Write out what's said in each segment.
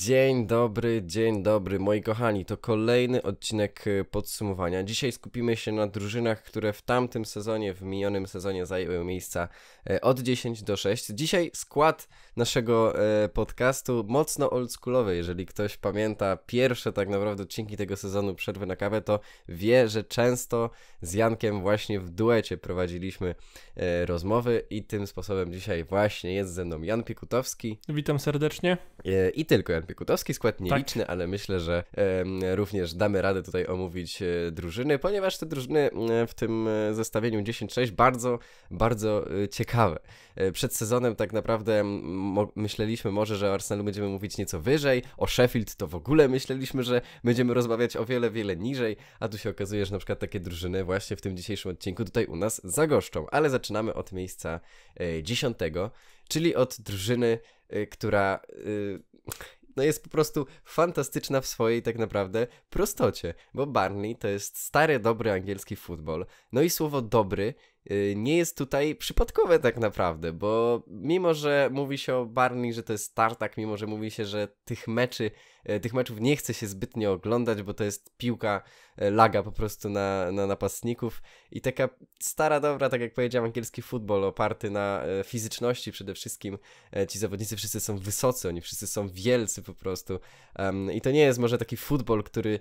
Dzień dobry, dzień dobry, moi kochani. To kolejny odcinek y, podsumowania. Dzisiaj skupimy się na drużynach, które w tamtym sezonie, w minionym sezonie zajęły miejsca y, od 10 do 6. Dzisiaj skład naszego y, podcastu mocno oldschoolowy. Jeżeli ktoś pamięta pierwsze tak naprawdę odcinki tego sezonu przerwy na kawę, to wie, że często z Jankiem właśnie w duecie prowadziliśmy rozmowy i tym sposobem dzisiaj właśnie jest ze mną Jan Piekutowski. Witam serdecznie. I tylko piekutowski skład tak. nieliczny, tak. ale myślę, że również damy radę tutaj omówić e, drużyny, ponieważ te drużyny w tym e, zestawieniu 10-6 bardzo, bardzo e, ciekawe. Przed sezonem tak naprawdę myśleliśmy może, że o Arsenalu będziemy mówić nieco wyżej, o Sheffield to w ogóle myśleliśmy, że będziemy rozmawiać o wiele, wiele niżej, a tu się okazuje, że na przykład takie drużyny właśnie w tym dzisiejszym odcinku tutaj u nas zagoszczą, ale zaczynamy od miejsca 10, czyli od drużyny, która no jest po prostu fantastyczna w swojej tak naprawdę prostocie, bo Barney to jest stary, dobry angielski futbol. No i słowo dobry y, nie jest tutaj przypadkowe tak naprawdę, bo mimo, że mówi się o Barney, że to jest startak, mimo, że mówi się, że tych meczy E, tych meczów nie chce się zbytnio oglądać, bo to jest piłka e, laga po prostu na, na napastników i taka stara dobra, tak jak powiedziałem, angielski futbol oparty na e, fizyczności przede wszystkim. Ci zawodnicy wszyscy są wysocy, oni wszyscy są wielcy po prostu i to nie jest może taki futbol, który,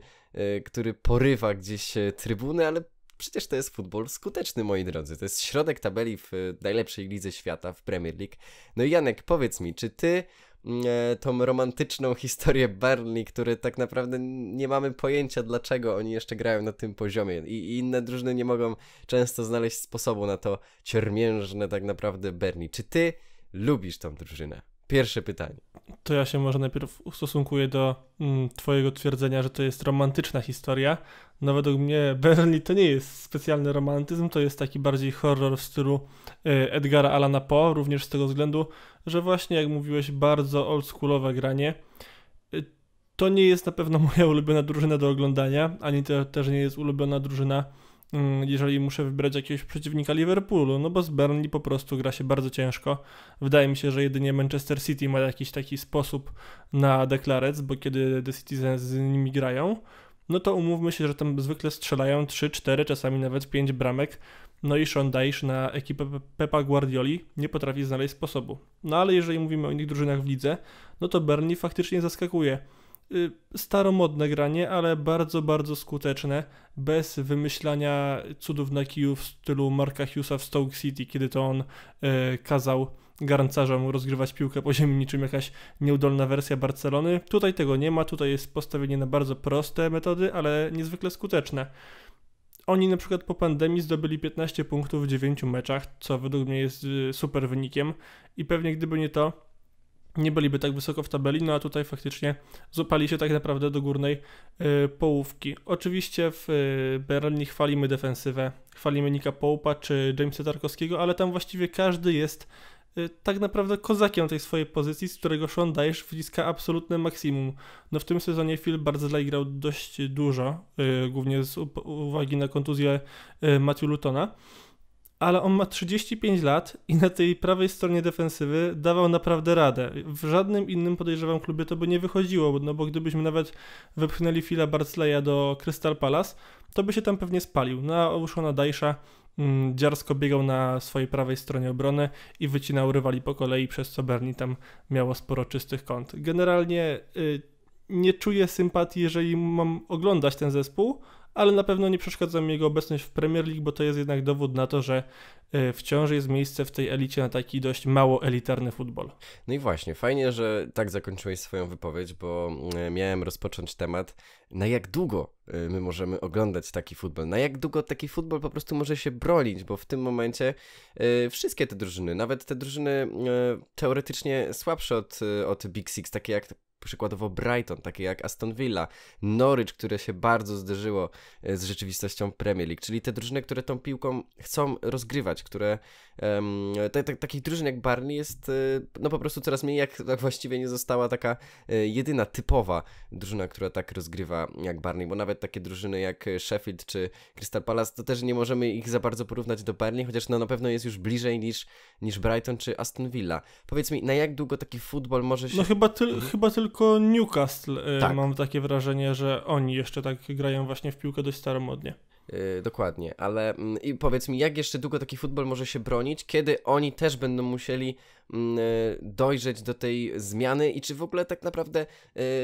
który porywa gdzieś trybuny, ale przecież to jest futbol skuteczny, moi drodzy. To jest środek tabeli w najlepszej lidze świata, w Premier League. No i Janek, powiedz mi, czy ty E, tą romantyczną historię Burnley, który tak naprawdę nie mamy pojęcia dlaczego oni jeszcze grają na tym poziomie I, inne drużyny nie mogą często znaleźć sposobu na to ciermiężne tak naprawdę Burnley. Czy ty lubisz tą drużynę? Pierwsze pytanie. To ja się może najpierw ustosunkuję do mm, Twojego twierdzenia, że to jest romantyczna historia. No według mnie Bernie to nie jest specjalny romantyzm, to jest taki bardziej horror w stylu e, Edgara Alana Poe, również z tego względu, że właśnie jak mówiłeś, bardzo oldschoolowe granie. Y, to nie jest na pewno moja ulubiona drużyna do oglądania, ani to też nie jest ulubiona drużyna, mm, jeżeli muszę wybrać jakiegoś przeciwnika Liverpoolu, no bo z Burnley po prostu gra się bardzo ciężko. Wydaje mi się, że jedynie Manchester City ma jakiś taki sposób na deklarec, bo kiedy The Citizens z nimi grają, no to umówmy się, że tam zwykle strzelają 3, 4, czasami nawet 5 bramek no i Sean Dyche na ekipę Pepa Guardioli nie potrafi znaleźć sposobu. No ale jeżeli mówimy o innych drużynach w lidze, no to Bernie faktycznie zaskakuje. Y, staromodne granie, ale bardzo, bardzo skuteczne, bez wymyślania cudów na kiju w stylu Marka Hughesa w Stoke City, kiedy to on y, kazał garncarzom rozgrywać piłkę po ziemi niczym jakaś nieudolna wersja Barcelony. Tutaj tego nie ma, tutaj jest postawienie na bardzo proste metody, ale niezwykle skuteczne. Oni na przykład po pandemii zdobyli 15 punktów w 9 meczach, co według mnie jest y, super wynikiem i pewnie gdyby nie to, nie byliby tak wysoko w tabeli, no a tutaj faktycznie zupali się tak naprawdę do górnej y, połówki. Oczywiście w y, Berlinie chwalimy defensywę, chwalimy Nika Połpa czy Jamesa Tarkowskiego, ale tam właściwie każdy jest Y, tak naprawdę kozakiem tej swojej pozycji, z którego Sean Dyche wyciska absolutne maksimum. No w tym sezonie Phil Bardzley grał dość dużo, y, głównie z uwagi na kontuzję y, Matthew Lutona ale on ma 35 lat i na tej prawej stronie defensywy dawał naprawdę radę. W żadnym innym podejrzewam klubie to by nie wychodziło, no bo gdybyśmy nawet wepchnęli fila Barclaya do Crystal Palace, to by się tam pewnie spalił. No a Ushona Dajsza mm, dziarsko biegał na swojej prawej stronie obrony i wycinał rywali po kolei, przez co Berni tam miało sporo czystych kąt. Generalnie y, nie czuję sympatii, jeżeli mam oglądać ten zespół, ale na pewno nie przeszkadza mi jego obecność w Premier League, bo to jest jednak dowód na to, że e, wciąż jest miejsce w tej elicie na taki dość mało elitarny futbol. No i właśnie, fajnie, że tak zakończyłeś swoją wypowiedź, bo e, miałem rozpocząć temat, na jak długo e, my możemy oglądać taki futbol, na jak długo taki futbol po prostu może się bronić, bo w tym momencie wszystkie te drużyny, nawet te drużyny teoretycznie słabsze od, od Big Six, takie jak przykładowo Brighton, takie jak Aston Villa, Norwich, które się bardzo zderzyło e, z rzeczywistością Premier League, czyli te drużyny, które tą piłką chcą rozgrywać, które um, te, te, takich drużyn jak Barney jest e, no po prostu coraz mniej, jak, jak właściwie nie została taka e, jedyna typowa drużyna, która tak rozgrywa jak Barney, bo nawet takie drużyny jak Sheffield czy Crystal Palace, to też nie możemy ich za bardzo porównać do Barney, chociaż no na pewno jest już bliżej niż, niż Brighton czy Aston Villa. Powiedz mi, na jak długo taki futbol może się... No chyba, ty, mhm. chyba tylko tylko Newcastle e, tak. mam takie wrażenie, że oni jeszcze tak grają właśnie w piłkę dość staromodnie. Yy, dokładnie, ale mm, i yy, powiedz mi, jak jeszcze długo taki futbol może się bronić, kiedy oni też będą musieli yy, dojrzeć do tej zmiany i czy w ogóle tak naprawdę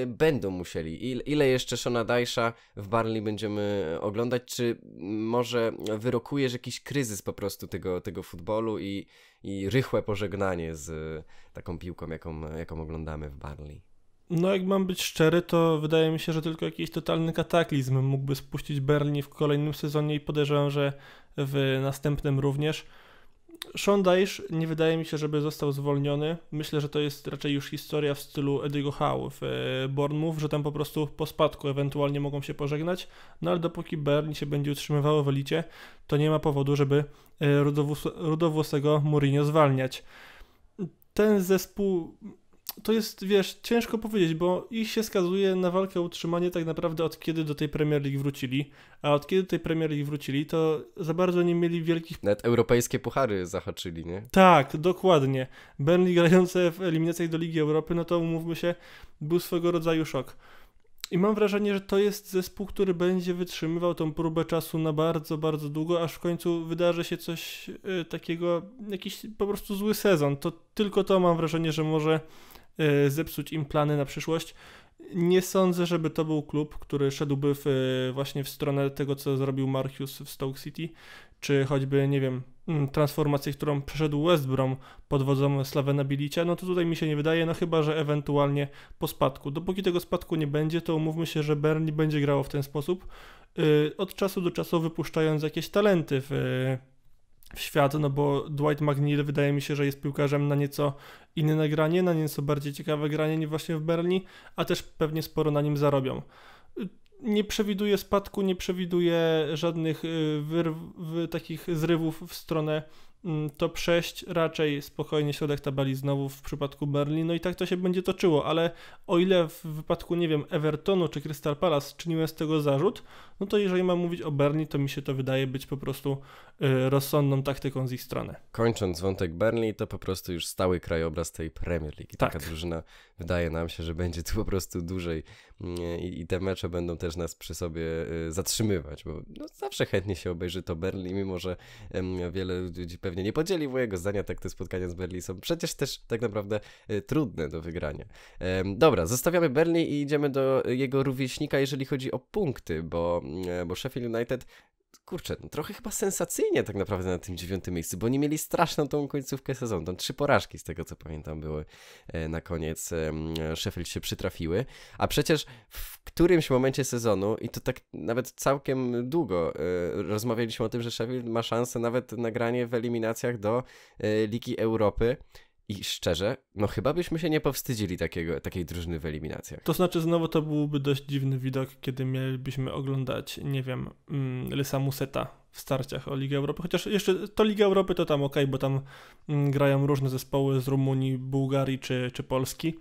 będą musieli? Ile, ile jeszcze Shona Dajsza w Barley będziemy oglądać? Czy mm, może wyrokujesz jakiś kryzys po prostu tego, tego futbolu i, i rychłe pożegnanie z taką piłką, jaką, jaką oglądamy w Barley? No, jak mam być szczery, to wydaje mi się, że tylko jakiś totalny kataklizm mógłby spuścić Berlin w kolejnym sezonie i podejrzewam, że w następnym również. Sean Dyche nie wydaje mi się, żeby został zwolniony. Myślę, że to jest raczej już historia w stylu Eddie'ego Howe w e, Bournemouth, że tam po prostu po spadku ewentualnie mogą się pożegnać, no ale dopóki Berlin się będzie utrzymywało w elicie, to nie ma powodu, żeby e, rudowłosego Mourinho zwalniać. Ten zespół to jest, wiesz, ciężko powiedzieć, bo ich się skazuje na walkę o utrzymanie tak naprawdę od kiedy do tej Premier League wrócili, a od kiedy do tej Premier League wrócili, to za bardzo nie mieli wielkich... Nawet europejskie puchary zahaczyli, nie? Tak, dokładnie. Burnley grające w eliminacjach do Ligi Europy, no to umówmy się, był swego rodzaju szok. I mam wrażenie, że to jest zespół, który będzie wytrzymywał tą próbę czasu na bardzo, bardzo długo, aż w końcu wydarzy się coś y, takiego, jakiś po prostu zły sezon. To tylko to mam wrażenie, że może E, zepsuć im plany na przyszłość. Nie sądzę, żeby to był klub, który szedłby w, e, właśnie w stronę tego, co zrobił Marcus w Stoke City, czy choćby, nie wiem, mm, transformację, którą przeszedł West Brom pod wodzą Slavena Bilicia, no to tutaj mi się nie wydaje, no chyba, że ewentualnie po spadku. Dopóki tego spadku nie będzie, to umówmy się, że Bernie będzie grało w ten sposób, e, od czasu do czasu wypuszczając jakieś talenty w w świat, no bo Dwight McNeil wydaje mi się, że jest piłkarzem na nieco inne nagranie, na nieco bardziej ciekawe granie niż właśnie w Berli, a też pewnie sporo na nim zarobią. Nie przewiduję spadku, nie przewiduję żadnych y, wyrw, takich zrywów w stronę mm, top 6, raczej spokojnie środek tabeli znowu w przypadku Berlin, no i tak to się będzie toczyło, ale o ile w wypadku, nie wiem, Evertonu czy Crystal Palace czyniłem z tego zarzut, no to jeżeli mam mówić o Berni, to mi się to wydaje być po prostu y, rozsądną taktyką z ich strony. Kończąc wątek Berni, to po prostu już stały krajobraz tej Premier League. Tak. Taka drużyna wydaje nam się, że będzie tu po prostu dłużej mm, i, te mecze będą też nas przy sobie y, zatrzymywać, bo no, zawsze chętnie się obejrzy to Berli, mimo że wiele ludzi pewnie nie podzieli mojego zdania, tak te spotkania z Berli są przecież też tak naprawdę y, trudne do wygrania. Dobra, zostawiamy Berli i idziemy do jego rówieśnika, jeżeli chodzi o punkty, bo E, bo Sheffield United kurczę, no trochę chyba sensacyjnie tak naprawdę na tym dziewiątym miejscu, bo nie mieli straszną tą końcówkę sezonu. Tam trzy porażki z tego co pamiętam były e, na koniec. Sheffield się przytrafiły, a przecież w którymś momencie sezonu i to tak nawet całkiem długo e, rozmawialiśmy o tym, że Sheffield ma szansę nawet na granie w eliminacjach do Ligi Europy i szczerze, no chyba byśmy się nie powstydzili takiego, takiej drużyny w eliminacjach. To znaczy, znowu to byłby dość dziwny widok, kiedy mielibyśmy oglądać, nie wiem, mm, Lysa Museta w starciach o Ligę Europy. Chociaż jeszcze to Liga Europy to tam ok, bo tam mm, grają różne zespoły z Rumunii, Bułgarii czy, czy Polski.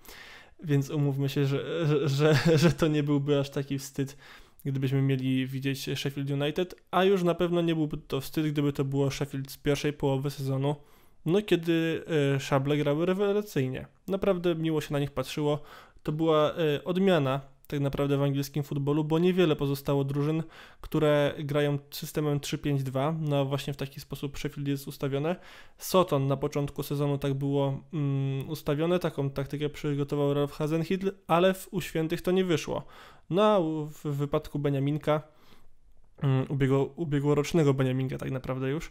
Więc umówmy się, że, że, że, że to nie byłby aż taki wstyd, gdybyśmy mieli widzieć Sheffield United, a już na pewno nie byłby to wstyd, gdyby to było Sheffield z pierwszej połowy sezonu no kiedy e, szable grały rewelacyjnie. Naprawdę miło się na nich patrzyło. To była e, odmiana tak naprawdę w angielskim futbolu, bo niewiele pozostało drużyn, które grają systemem 3-5-2, no właśnie w taki sposób Sheffield jest ustawione. Soton na początku sezonu tak było mm, ustawione, taką taktykę przygotował Ralph Hazenhill, ale w uświętych to nie wyszło. No a w wypadku Beniaminka, mm, ubiegło, ubiegłorocznego Beniaminka tak naprawdę już,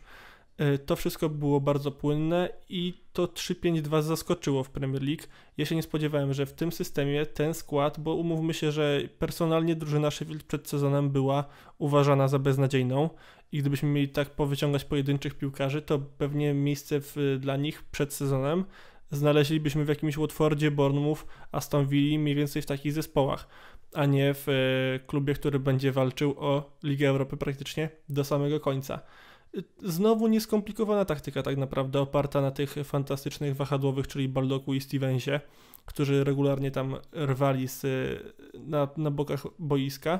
E, to wszystko było bardzo płynne i to 3-5-2 zaskoczyło w Premier League. Ja się nie spodziewałem, że w tym systemie ten skład, bo umówmy się, że personalnie drużyna Sheffield przed sezonem była uważana za beznadziejną i gdybyśmy mieli tak powyciągać pojedynczych piłkarzy, to pewnie miejsce w, dla nich przed sezonem znaleźlibyśmy w jakimś Watfordzie, Bournemouth, Aston Villa, mniej więcej w takich zespołach, a nie w e, klubie, który będzie walczył o Ligę Europy praktycznie do samego końca. Znowu nieskomplikowana taktyka, tak naprawdę oparta na tych fantastycznych wahadłowych, czyli Baldoku i Stevensie, którzy regularnie tam rwali z, na, na bokach boiska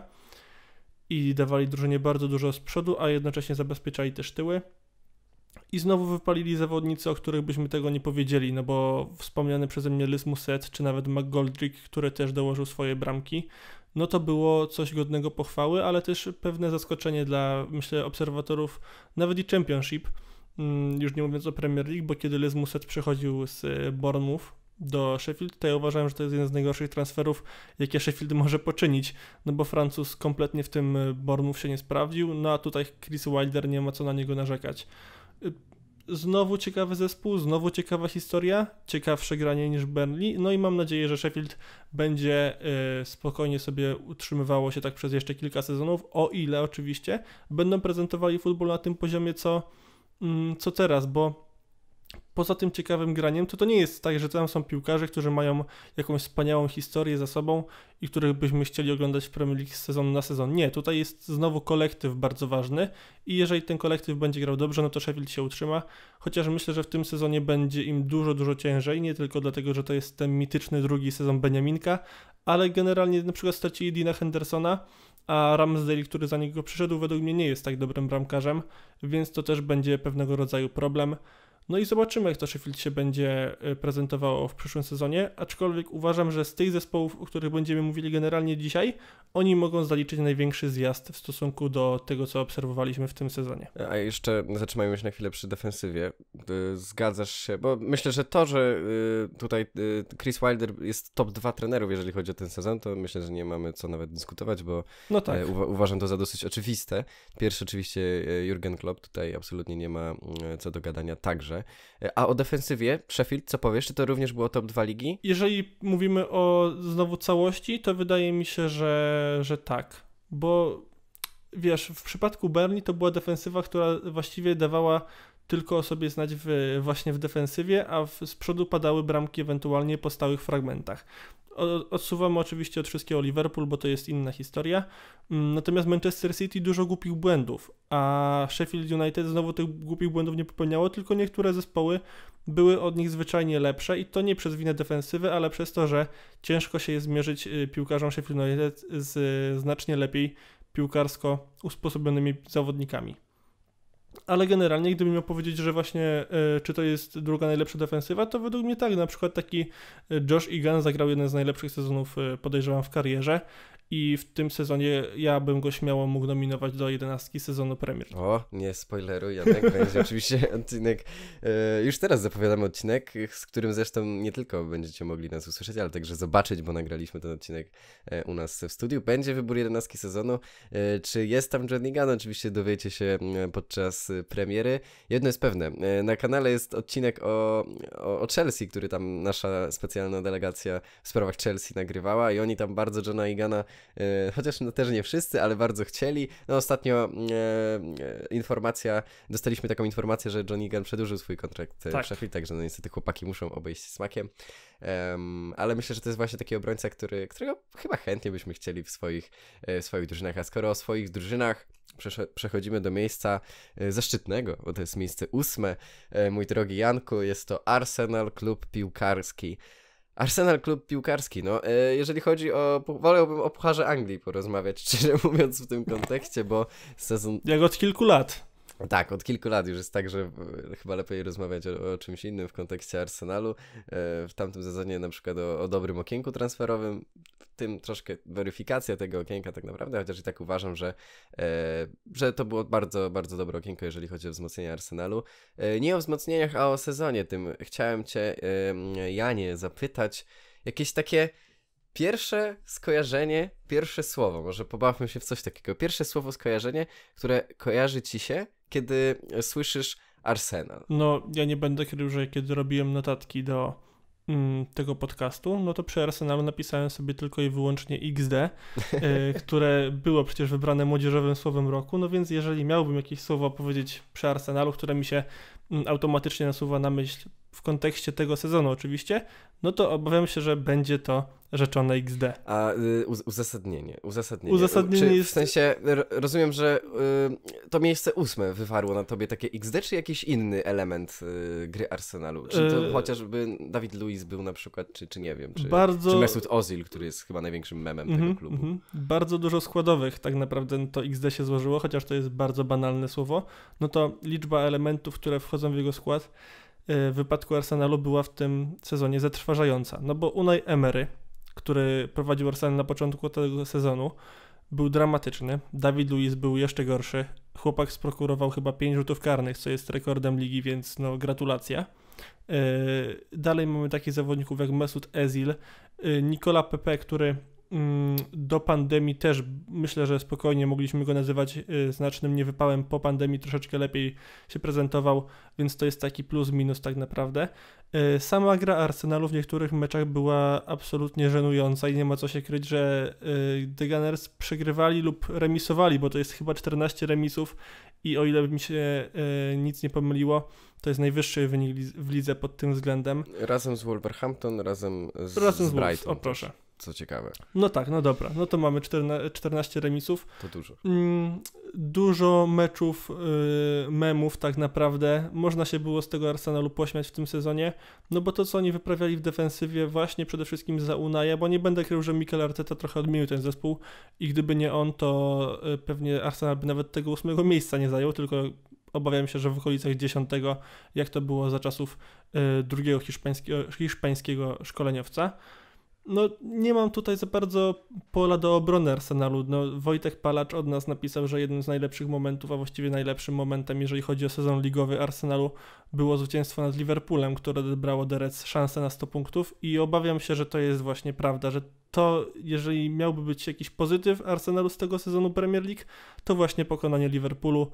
i dawali drużynie bardzo dużo z przodu, a jednocześnie zabezpieczali też tyły. I znowu wypalili zawodnicy, o których byśmy tego nie powiedzieli, no bo wspomniany przeze mnie Liz czy nawet McGoldrick, który też dołożył swoje bramki, no to było coś godnego pochwały, ale też pewne zaskoczenie dla, myślę, obserwatorów nawet i Championship, mm, już nie mówiąc o Premier League, bo kiedy Les Muset przychodził z e, Bournemouth do Sheffield, to ja uważałem, że to jest jeden z najgorszych transferów, jakie Sheffield może poczynić, no bo Francuz kompletnie w tym e, Bournemouth się nie sprawdził, no a tutaj Chris Wilder nie ma co na niego narzekać znowu ciekawy zespół, znowu ciekawa historia, ciekawsze granie niż Burnley. No i mam nadzieję, że Sheffield będzie e, spokojnie sobie utrzymywało się tak przez jeszcze kilka sezonów, o ile oczywiście będą prezentowali futbol na tym poziomie, co, mm, co teraz, bo poza tym ciekawym graniem, to to nie jest tak, że tam są piłkarze, którzy mają jakąś wspaniałą historię za sobą i których byśmy chcieli oglądać w Premier League z sezon na sezon. Nie, tutaj jest znowu kolektyw bardzo ważny i jeżeli ten kolektyw będzie grał dobrze, no to Sheffield się utrzyma, chociaż myślę, że w tym sezonie będzie im dużo, dużo ciężej, nie tylko dlatego, że to jest ten mityczny drugi sezon Beniaminka, ale generalnie na przykład stracili Dina Hendersona, a Ramsdale, który za niego przyszedł, według mnie nie jest tak dobrym bramkarzem, więc to też będzie pewnego rodzaju problem. No i zobaczymy, jak to Sheffield się będzie e, prezentowało w przyszłym sezonie, aczkolwiek uważam, że z tych zespołów, o których będziemy mówili generalnie dzisiaj, oni mogą zaliczyć największy zjazd w stosunku do tego, co obserwowaliśmy w tym sezonie. A jeszcze zatrzymajmy się na chwilę przy defensywie. E, zgadzasz się, bo myślę, że to, że e, tutaj Chris Wilder jest top 2 trenerów, jeżeli chodzi o ten sezon, to myślę, że nie mamy co nawet dyskutować, bo no tak. uważam to za dosyć oczywiste. Pierwszy oczywiście Jurgen Klopp, tutaj absolutnie nie ma mm, co do gadania także. E, a o defensywie, Sheffield, co powiesz, czy to również było top 2 ligi? Jeżeli mówimy o znowu całości, to wydaje mi się, że, że tak, bo wiesz, w przypadku Bernie to była defensywa, która właściwie dawała tylko o sobie znać w, właśnie w defensywie, a w, z przodu padały bramki ewentualnie po stałych fragmentach. Odsuwamy oczywiście od wszystkiego Liverpool, bo to jest inna historia. Mm, natomiast Manchester City dużo głupich błędów, a Sheffield United znowu tych głupich błędów nie popełniało, tylko niektóre zespoły były od nich zwyczajnie lepsze i to nie przez winę defensywy, ale przez to, że ciężko się jest zmierzyć y, piłkarzom Sheffield United z znacznie lepiej piłkarsko usposobionymi zawodnikami. Ale generalnie, gdybym miał powiedzieć, że właśnie e, czy to jest druga najlepsza defensywa, to według mnie tak. Na przykład taki e, Josh Egan zagrał jeden z najlepszych sezonów, e, podejrzewam, w karierze i w tym sezonie ja bym go śmiało mógł nominować do jedenastki sezonu premier. O, nie spoileruj, Janek, będzie oczywiście odcinek, e, już teraz zapowiadamy odcinek, z którym zresztą nie tylko będziecie mogli nas usłyszeć, ale także zobaczyć, bo nagraliśmy ten odcinek e, u nas w studiu. Będzie wybór jedenastki sezonu, e, czy jest tam Johnny Gunn, oczywiście dowiecie się podczas premiery. Jedno jest pewne, na kanale jest odcinek o, o, o Chelsea, który tam nasza specjalna delegacja w sprawach Chelsea nagrywała i oni tam bardzo Johna Igana E, chociaż no, też nie wszyscy, ale bardzo chcieli. No ostatnio mm, e, e, informacja, dostaliśmy taką informację, że Johnny Gunn przedłużył swój kontrakt tak. w Sheffield, także no niestety chłopaki muszą obejść smakiem. Um, ale myślę, że to jest właśnie taki obrońca, który, którego chyba chętnie byśmy chcieli w swoich, w swoich drużynach. A skoro o swoich drużynach przechodzimy do miejsca zaszczytnego, bo to jest miejsce ósme, mój drogi Janku, jest to Arsenal Klub Piłkarski. Arsenal klub piłkarski, no e, jeżeli chodzi o, wolałbym o Pucharze Anglii porozmawiać, szczerze mówiąc w tym kontekście, bo sezon... Jak od kilku lat. Tak, od kilku lat już jest tak, że e, chyba lepiej rozmawiać o, o czymś innym w kontekście Arsenalu. E, w tamtym sezonie na przykład o, o dobrym okienku transferowym tym troszkę weryfikacja tego okienka tak naprawdę, chociaż i tak uważam, że, e, że to było bardzo, bardzo dobre okienko, jeżeli chodzi o wzmocnienie Arsenalu. E, nie o wzmocnieniach, a o sezonie tym. Chciałem cię, e, Janie, zapytać jakieś takie pierwsze skojarzenie, pierwsze słowo, może pobawmy się w coś takiego. Pierwsze słowo skojarzenie, które kojarzy ci się, kiedy słyszysz Arsenal. No, ja nie będę krył, że kiedy robiłem notatki do Mm, tego podcastu, no to przy Arsenalu napisałem sobie tylko i wyłącznie XD, e, które było przecież wybrane młodzieżowym słowem roku, no więc jeżeli miałbym jakieś słowo powiedzieć przy Arsenalu, które mi się mm, automatycznie nasuwa na myśl w kontekście tego sezonu oczywiście, no to obawiam się, że będzie to rzeczone XD. A y, uzasadnienie, uzasadnienie. Uzasadnienie jest... W sensie, rozumiem, że y, to miejsce ósme wywarło na tobie takie XD, czy jakiś inny element y, gry Arsenalu? Czy to chociażby Dawid Luiz był na przykład, czy, czy nie wiem, czy, bardzo... czy Mesut Ozil, który jest chyba największym memem mm -hmm, tego mhm, klubu. Mm -hmm. Bardzo dużo składowych tak naprawdę to XD się złożyło, chociaż to jest bardzo banalne słowo. No to liczba elementów, które wchodzą w jego skład w y, wypadku Arsenalu była w tym sezonie zatrważająca. No bo Unai Emery, który prowadził Arsenal na początku tego sezonu, był dramatyczny. David Luiz był jeszcze gorszy. Chłopak sprokurował chyba 5 rzutów karnych, co jest rekordem ligi, więc no gratulacja. Y, dalej mamy takich zawodników jak Mesut Ezil, y, Nicola Pepe, który Mm, do pandemii też myślę, że spokojnie mogliśmy go nazywać y, znacznym niewypałem. Po pandemii troszeczkę lepiej się prezentował, więc to jest taki plus minus tak naprawdę. Y, sama gra Arsenalu w niektórych meczach była absolutnie żenująca i nie ma co się kryć, że y, The Gunners przegrywali lub remisowali, bo to jest chyba 14 remisów i o ile mi się nic nie pomyliło, to jest najwyższy wynik w lidze pod tym względem. Razem z Wolverhampton, razem z, razem z, z Brighton. O proszę co ciekawe. No tak, no dobra. No to mamy 14 remisów. To dużo. Mm, dużo meczów, y, memów tak naprawdę. Można się było z tego Arsenalu pośmiać w tym sezonie, no bo to, co oni wyprawiali w defensywie właśnie przede wszystkim za Unaja, bo nie będę krył, że Mikel Arteta trochę odmienił ten zespół i gdyby nie on, to y, pewnie Arsenal by nawet tego ósmego miejsca nie zajął, tylko obawiam się, że w okolicach dziesiątego jak to było za czasów y, drugiego hiszpańskiego, hiszpańskiego szkoleniowca. No, nie mam tutaj za bardzo pola do obrony Arsenalu. No, Wojtek Palacz od nas napisał, że jednym z najlepszych momentów, a właściwie najlepszym momentem, jeżeli chodzi o sezon ligowy Arsenalu, było zwycięstwo nad Liverpoolem, które odebrało Derec szansę na 100 punktów i obawiam się, że to jest właśnie prawda, że to, jeżeli miałby być jakiś pozytyw Arsenalu z tego sezonu Premier League, to właśnie pokonanie Liverpoolu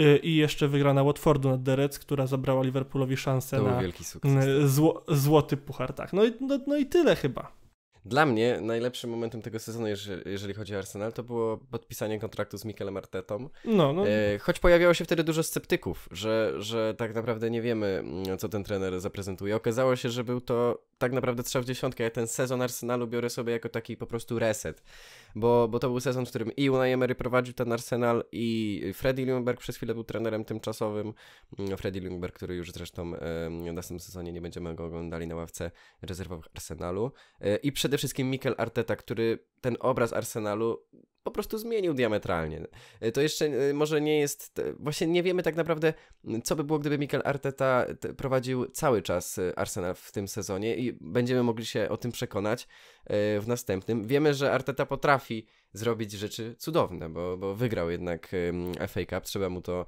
y, i jeszcze wygrana Watfordu nad Derec, która zabrała Liverpoolowi szansę na y, tak. zło, złoty puchar. Tak. No, no, no i tyle chyba. Dla mnie najlepszym momentem tego sezonu, jeżeli, chodzi o Arsenal, to było podpisanie kontraktu z Mikelem Artetą. No, no. E, choć pojawiało się wtedy dużo sceptyków, że, że tak naprawdę nie wiemy, mm, co ten trener zaprezentuje. Okazało się, że był to tak naprawdę trzeba w dziesiątkę. Ja ten sezon Arsenalu biorę sobie jako taki po prostu reset bo, bo to był sezon, w którym i Unai Emery prowadził ten Arsenal i Freddy Ljungberg przez chwilę był trenerem tymczasowym. Mm, Freddy Ljungberg, który już zresztą w następnym sezonie nie będziemy go oglądali na ławce rezerwowych Arsenalu. E, I przede wszystkim Mikel Arteta, który ten obraz Arsenalu po prostu zmienił diametralnie. E, to jeszcze e, może nie jest. E, właśnie nie wiemy tak naprawdę, co by było, gdyby Mikel Arteta prowadził cały czas Arsenal w tym sezonie i będziemy mogli się o tym przekonać w następnym. Wiemy, że Arteta potrafi zrobić rzeczy cudowne, bo, bo wygrał jednak FA Cup, trzeba mu to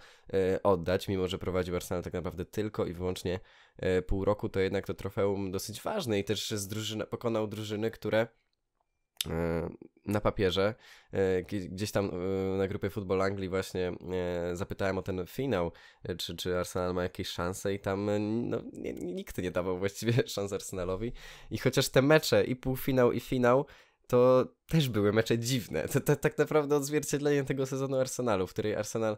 oddać, mimo że prowadził Arsenal tak naprawdę tylko i wyłącznie pół roku, to jednak to trofeum dosyć ważne i też z drużyny pokonał drużyny, które E, na papierze. E, gdzieś tam e, na grupie Football Anglii właśnie zapytałem o ten finał, czy, czy Arsenal ma jakieś szanse i tam no, nikt nie dawał właściwie szans Arsenalowi. I chociaż te mecze i półfinał i finał to też były mecze dziwne. To, to, tak naprawdę odzwierciedlenie tego sezonu Arsenalu, w której Arsenal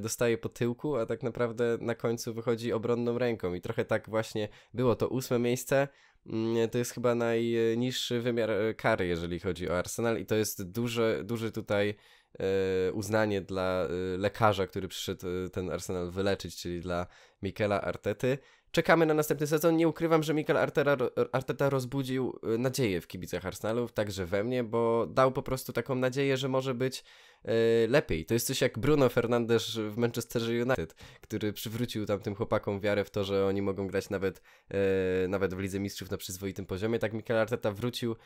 dostaje po tyłku, a tak naprawdę na końcu wychodzi obronną ręką. I trochę tak właśnie było to ósme miejsce, Mm, to jest chyba najniższy wymiar e, kary, jeżeli chodzi o Arsenal i to jest duże, duże tutaj e, uznanie dla e, lekarza, który przyszedł ten Arsenal wyleczyć, czyli dla Mikela Artety. Czekamy na następny sezon. Nie ukrywam, że Mikel Arteta, Arteta rozbudził e, nadzieję w kibicach Arsenalu, także we mnie, bo dał po prostu taką nadzieję, że może być e, lepiej. To jest coś jak Bruno Fernandes w Manchester United, który przywrócił tam tym chłopakom wiarę w to, że oni mogą grać nawet, e, nawet w Lidze Mistrzów na przyzwoitym poziomie. Tak Mikel Arteta wrócił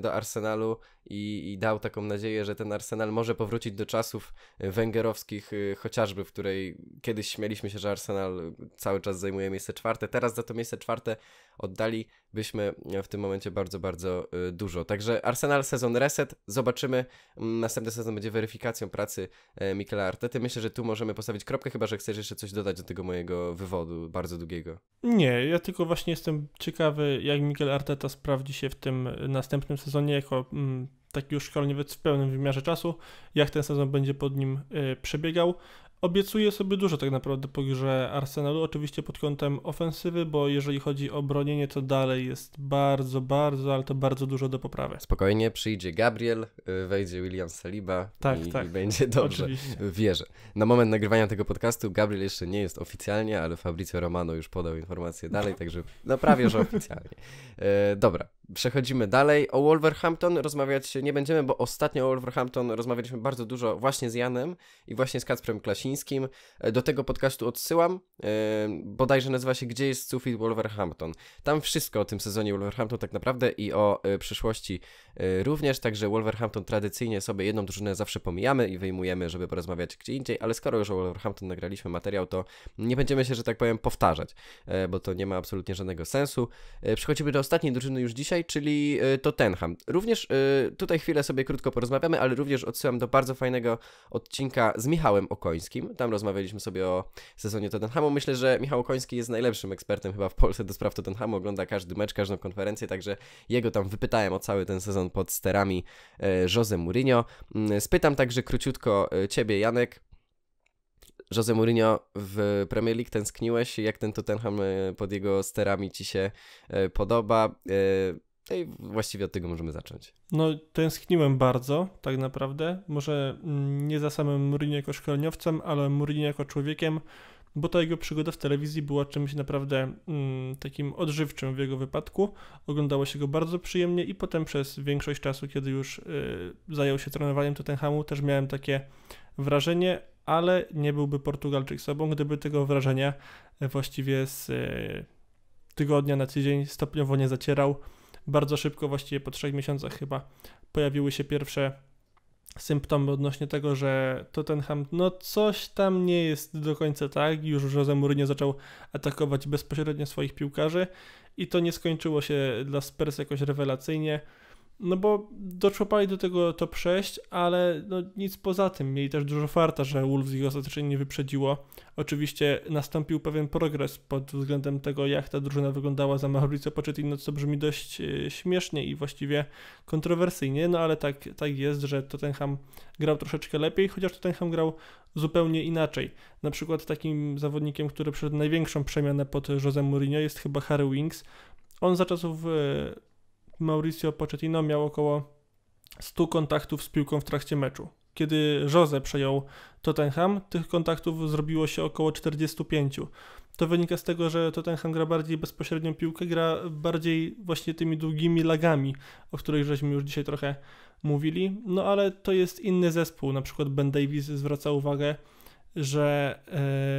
do Arsenalu i, i, dał taką nadzieję, że ten Arsenal może powrócić do czasów węgerowskich, chociażby w której kiedyś śmieliśmy się, że Arsenal nadal cały czas zajmuje miejsce czwarte. Teraz za to miejsce czwarte oddalibyśmy w tym momencie bardzo, bardzo y, dużo. Także Arsenal sezon reset, zobaczymy. Mm, następny sezon będzie weryfikacją pracy e, Mikela Artety. Myślę, że tu możemy postawić kropkę, chyba że chcesz jeszcze coś dodać do tego mojego wywodu bardzo długiego. Nie, ja tylko właśnie jestem ciekawy, jak Mikel Arteta sprawdzi się w tym e, następnym sezonie jako mm, taki już szkoleniowiec w pełnym wymiarze czasu, jak ten sezon będzie pod nim y, przebiegał. Obiecuję sobie dużo tak naprawdę po grze Arsenalu, oczywiście pod kątem ofensywy, bo jeżeli chodzi o bronienie, to dalej jest bardzo, bardzo, ale to bardzo dużo do poprawy. Spokojnie, przyjdzie Gabriel, y, wejdzie William Saliba tak, i, tak. i będzie dobrze. Oczywiście. Wierzę. Na moment nagrywania tego podcastu Gabriel jeszcze nie jest oficjalnie, ale Fabrizio Romano już podał informację dalej, także no prawie, że oficjalnie. E, dobra, przechodzimy dalej. O Wolverhampton rozmawiać nie będziemy, bo ostatnio o Wolverhampton rozmawialiśmy bardzo dużo właśnie z Janem i właśnie z Kacprem Klasikiem E, do tego podcastu odsyłam, e, bodajże nazywa się Gdzie jest sufit Wolverhampton. Tam wszystko o tym sezonie Wolverhampton tak naprawdę i o e, przyszłości również, także Wolverhampton tradycyjnie sobie jedną drużynę zawsze pomijamy i wyjmujemy, żeby porozmawiać gdzie indziej, ale skoro już o Wolverhampton nagraliśmy materiał, to nie będziemy się, że tak powiem, powtarzać, bo to nie ma absolutnie żadnego sensu. Przechodzimy do ostatniej drużyny już dzisiaj, czyli Tottenham. Również tutaj chwilę sobie krótko porozmawiamy, ale również odsyłam do bardzo fajnego odcinka z Michałem Okońskim, tam rozmawialiśmy sobie o sezonie Tottenhamu. Myślę, że Michał Koński jest najlepszym ekspertem chyba w Polsce do spraw Tottenhamu. Ogląda każdy mecz, każdą konferencję, także jego tam wypytałem o cały ten sezon pod sterami e, Jose Mourinho. Mm, spytam także króciutko e, ciebie, Janek. Jose Mourinho w Premier League tęskniłeś? Jak ten Tottenham e, pod jego sterami ci się podoba? No i właściwie od tego możemy zacząć. No, tęskniłem bardzo, tak naprawdę. Może mm, nie za samym Mourinho jako szkoleniowcem, ale Mourinho jako człowiekiem, bo ta jego przygoda w telewizji była czymś naprawdę mm, takim odżywczym w jego wypadku. Oglądało się go bardzo przyjemnie i potem przez większość czasu, kiedy już y, zajął się trenowaniem Tottenhamu, też miałem takie wrażenie, ale nie byłby Portugalczyk sobą, gdyby tego wrażenia e, właściwie z y, tygodnia na tydzień stopniowo nie zacierał bardzo szybko, właściwie po trzech miesiącach chyba, pojawiły się pierwsze symptomy odnośnie tego, że Tottenham, no coś tam nie jest do końca tak. Już Jose Mourinho zaczął atakować bezpośrednio swoich piłkarzy i to nie skończyło się dla Spurs jakoś rewelacyjnie. No bo doczłopali do tego to przejść, ale no nic poza tym. Mieli też dużo farta, że Wolves ich ostatecznie nie wyprzedziło. Oczywiście nastąpił pewien progres pod względem tego, jak ta drużyna wyglądała za Mauricio Pochettino, co brzmi dość e, śmiesznie i właściwie kontrowersyjnie, no ale tak, tak jest, że Tottenham grał troszeczkę lepiej, chociaż Tottenham grał zupełnie inaczej. Na przykład takim zawodnikiem, który przeszedł największą przemianę pod Jose Mourinho jest chyba Harry Winks. On za czasów e, Mauricio Pochettino miał około 100 kontaktów z piłką w trakcie meczu. Kiedy Jose przejął Tottenham, tych kontaktów zrobiło się około 45. To wynika z tego, że Tottenham gra bardziej bezpośrednią piłkę, gra bardziej właśnie tymi długimi lagami, o których żeśmy już dzisiaj trochę mówili. No ale to jest inny zespół, na przykład Ben Davis zwraca uwagę że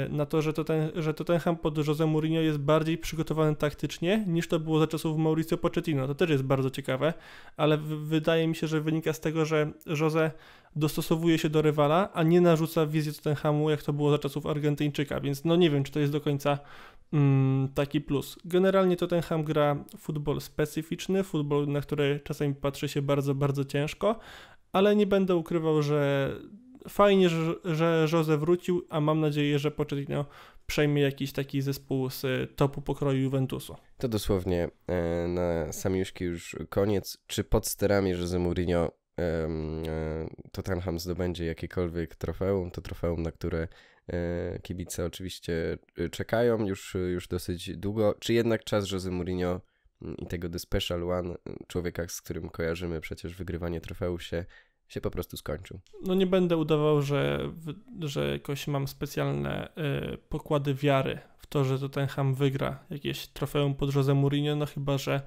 e, na to, że, Totten, że Tottenham pod Jose Mourinho jest bardziej przygotowany taktycznie niż to było za czasów Mauricio Pochettino. To też jest bardzo ciekawe, ale wydaje mi się, że wynika z tego, że Jose dostosowuje się do rywala, a nie narzuca wizji Tottenhamu, jak to było za czasów Argentyńczyka, więc no nie wiem, czy to jest do końca mm, taki plus. Generalnie Tottenham gra futbol specyficzny, futbol, na który czasami patrzy się bardzo, bardzo ciężko, ale nie będę ukrywał, że fajnie, że, że Jose wrócił, a mam nadzieję, że Pochettino przejmie jakiś taki zespół z topu pokroju Juventusu. To dosłownie e, na samiuszki już koniec. Czy pod sterami Jose Mourinho e, Tottenham zdobędzie jakiekolwiek trofeum, to trofeum, na które e, kibice oczywiście czekają już, już dosyć długo. Czy jednak czas Jose Mourinho mm, i tego The Special One, człowieka, z którym kojarzymy przecież wygrywanie trofeów się się po prostu skończył. No nie będę udawał, że, że jakoś mam specjalne y, pokłady wiary w to, że Tottenham wygra jakieś trofeum pod Jose Mourinho, no chyba, że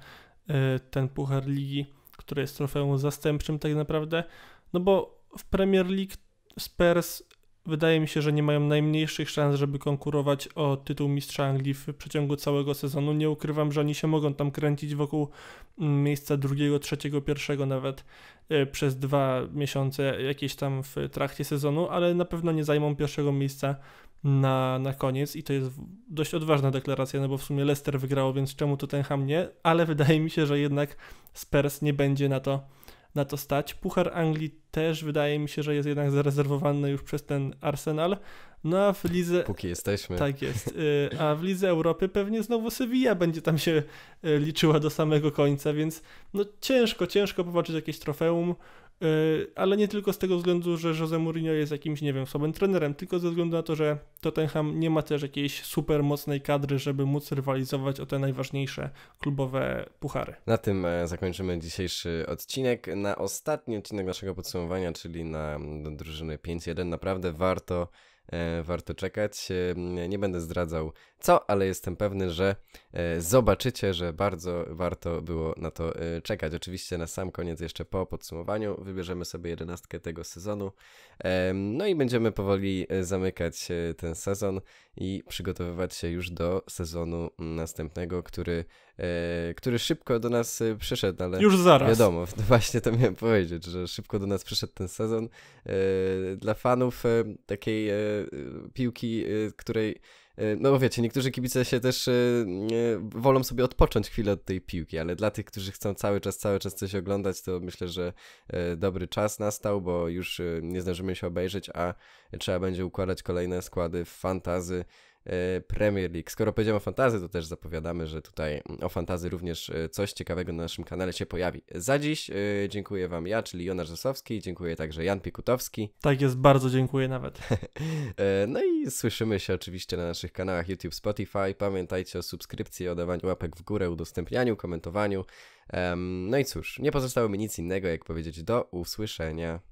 y, ten Puchar Ligi, który jest trofeum zastępczym tak naprawdę, no bo w Premier League Spurs wydaje mi się, że nie mają najmniejszych szans, żeby konkurować o tytuł mistrza Anglii w przeciągu całego sezonu. Nie ukrywam, że oni się mogą tam kręcić wokół mm, miejsca drugiego, trzeciego, pierwszego nawet e, przez dwa miesiące jakieś tam w trakcie sezonu, ale na pewno nie zajmą pierwszego miejsca na, na koniec i to jest dość odważna deklaracja, no bo w sumie Leicester wygrało, więc czemu to ten ham nie? Ale wydaje mi się, że jednak Spurs nie będzie na to na to stać. Puchar Anglii też wydaje mi się, że jest jednak zarezerwowany już przez ten Arsenal. No a w lidze. Póki jesteśmy. Tak jest. Y, a w lidze Europy pewnie znowu Sevilla będzie tam się y, liczyła do samego końca, więc no ciężko, ciężko popatrzeć jakieś trofeum. E, ale nie tylko z tego względu, że Jose Mourinho jest jakimś, nie wiem, słabym trenerem, tylko ze względu na to, że Tottenham nie ma też jakiejś super mocnej kadry, żeby móc rywalizować o te najważniejsze klubowe puchary. Na tym e, zakończymy dzisiejszy odcinek. Na ostatni odcinek naszego podsumowania, czyli na drużyny 5-1, naprawdę warto e, warto czekać. Nie będę zdradzał co, ale jestem pewny, że e, zobaczycie, że bardzo warto było na to e, czekać. Oczywiście na sam koniec, jeszcze po podsumowaniu, wybierzemy sobie jedenastkę tego sezonu. No i będziemy powoli e, zamykać ten sezon i przygotowywać się już do sezonu następnego, który, który szybko do nas przyszedł, ale już zaraz. wiadomo, no właśnie to miałem powiedzieć, że szybko do nas przyszedł ten sezon. Dla fanów takiej piłki, której E, no wiecie, niektórzy kibice się też e, wolą sobie odpocząć chwilę od tej piłki, ale dla tych, którzy chcą cały czas, cały czas coś oglądać, to myślę, że e, dobry czas nastał, bo już nie zdążymy się obejrzeć, a trzeba będzie układać kolejne składy w fantazy E, Premier League. Skoro powiedziałem o fantazy, to też zapowiadamy, że tutaj mm, o fantazy również e, coś ciekawego na naszym kanale się pojawi. Za dziś e, dziękuję Wam ja, czyli Jonasz Zasowski, dziękuję także Jan Piekutowski. Tak jest, bardzo dziękuję nawet. no i słyszymy się oczywiście na naszych kanałach YouTube, Spotify. Pamiętajcie o subskrypcji, o dawaniu łapek w górę, udostępnianiu, komentowaniu. No i cóż, nie pozostało mi nic innego, jak powiedzieć do usłyszenia.